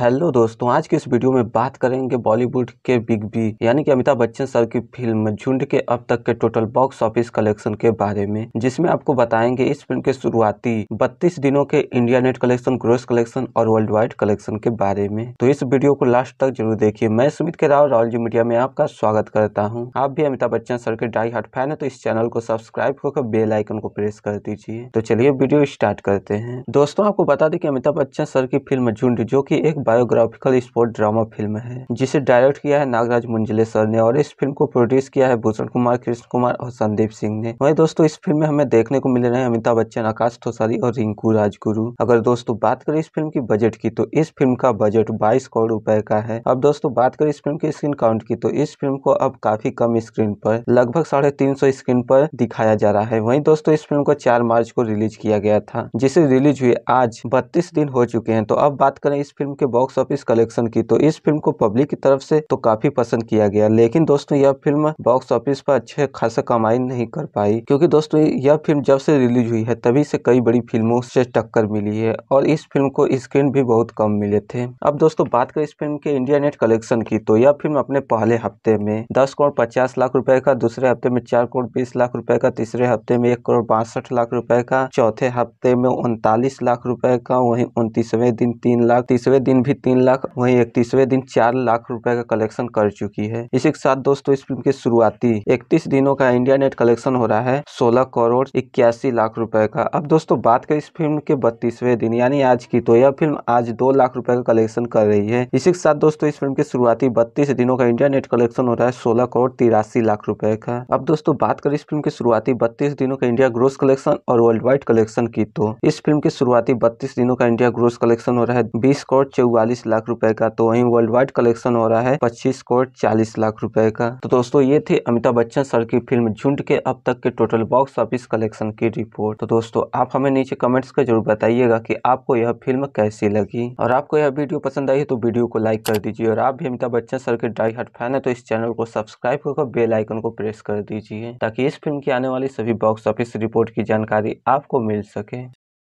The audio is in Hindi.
हेलो दोस्तों आज के इस वीडियो में बात करेंगे बॉलीवुड के बिग बी यानी कि अमिताभ बच्चन सर की फिल्म झुंड के अब तक के टोटल बॉक्स ऑफिस कलेक्शन के बारे में जिसमें आपको बताएंगे इस फिल्म के शुरुआती 32 दिनों के India net collection gross collection और वर्ल्ड वाइड कलेक्शन के बारे में तो इस वीडियो को लास्ट तक जरूर देखिए मैं सुमित के राव रॉयल जी मीडिया में आपका स्वागत करता हूँ आप भी अमिताभ बच्चन सर के डाई हार्ट फैन है तो इस चैनल को सब्सक्राइब होकर बेलाइकन को प्रेस कर दीजिए तो चलिए वीडियो स्टार्ट करते हैं दोस्तों आपको बता दें कि अमिताभ बच्चन सर की फिल्म झुंड जो की एक बायोग्राफिकल स्पोर्ट ड्रामा फिल्म है जिसे डायरेक्ट किया है नागराज मुंजले सर ने और इस फिल्म को प्रोड्यूस किया है भूषण कुमार कृष्ण कुमार और संदीप सिंह ने वही दोस्तों इस फिल्म में हमें देखने को मिल रहे हैं अमिताभ बच्चन आकाश ठोसारी और रिंकू राजगुरु अगर दोस्तों बात करें इस फिल्म की बजट की तो इस फिल्म का बजट बाईस करोड़ रूपए का है अब दोस्तों बात करें इस फिल्म की स्क्रीन काउंट की तो इस फिल्म को अब काफी कम स्क्रीन पर लगभग साढ़े तीन सौ स्क्रीन पर दिखाया जा रहा है वहीं दोस्तों इस फिल्म को चार मार्च को रिलीज किया गया था जिसे रिलीज हुए आज बत्तीस दिन हो चुके हैं तो अब बात करें इस फिल्म के बॉक्स ऑफिस कलेक्शन की तो इस फिल्म को पब्लिक की तरफ से तो काफी पसंद किया गया लेकिन दोस्तों यह फिल्म बॉक्स ऑफिस पर अच्छे खासा कमाई नहीं कर पाई क्योंकि दोस्तों यह फिल्म जब से रिलीज हुई है तभी से कई बड़ी फिल्मों से टक्कर मिली है और इस फिल्म को स्क्रीन भी बहुत कम मिले थे अब दोस्तों बात करें इस फिल्म के इंडिया नेट कलेक्शन की तो यह फिल्म अपने पहले हफ्ते में दस करोड़ पचास लाख रुपए का दूसरे हफ्ते में चार करोड़ बीस लाख रुपए का तीसरे हफ्ते में एक करोड़ बासठ लाख रुपए का चौथे हफ्ते में उनतालीस लाख रुपए का वही उनतीसवे दिन तीन लाख तीसरे दिन भी तीन लाख वहीं इकतीसवे दिन चार लाख रुपए का कलेक्शन कर चुकी है इसी के साथ दोस्तों इस फिल्म की शुरुआती इकतीस दिनों का इंडिया नेट कलेक्शन हो रहा है सोलह करोड़ इक्यासी लाख रुपए का अब दोस्तों बात करें इस फिल्म के बत्तीसवे दिन यानी आज की तो यह फिल्म आज दो लाख रुपए का कलेक्शन कर रही है इसी के साथ दोस्तों इस फिल्म के शुरुआती बत्तीस दिनों का इंडिया नेट कलेक्शन हो रहा है सोलह करोड़ तिरासी लाख रुपए का अब दोस्तों बात करें इस फिल्म के शुरुआती बत्तीस दिनों का इंडिया ग्रोस कलेक्शन और वर्ल्ड वाइड कलेक्शन की तो इस फिल्म के शुरुआती बत्तीस दिनों का इंडिया ग्रोस कलेक्शन हो रहा है बीस करोड़ चौवन चौवालीस लाख रुपए का तो वहीं वर्ल्ड वाइड कलेक्शन हो रहा है पच्चीस करोड़ चालीस लाख रुपए का तो दोस्तों ये थे अमिताभ बच्चन सर की फिल्म झुंड के अब तक के टोटल बॉक्स ऑफिस कलेक्शन की रिपोर्ट तो दोस्तों आप हमें नीचे कमेंट्स कर जरूर बताइएगा कि आपको यह फिल्म कैसी लगी और आपको यह वीडियो पसंद आई तो वीडियो को लाइक कर दीजिए और आप भी अमिताभ बच्चन सर के ड्राई हार्ट फैन है तो इस चैनल को सब्सक्राइब कर बेल आइकन को प्रेस कर दीजिए ताकि इस फिल्म की आने वाली सभी बॉक्स ऑफिस रिपोर्ट की जानकारी आपको मिल सके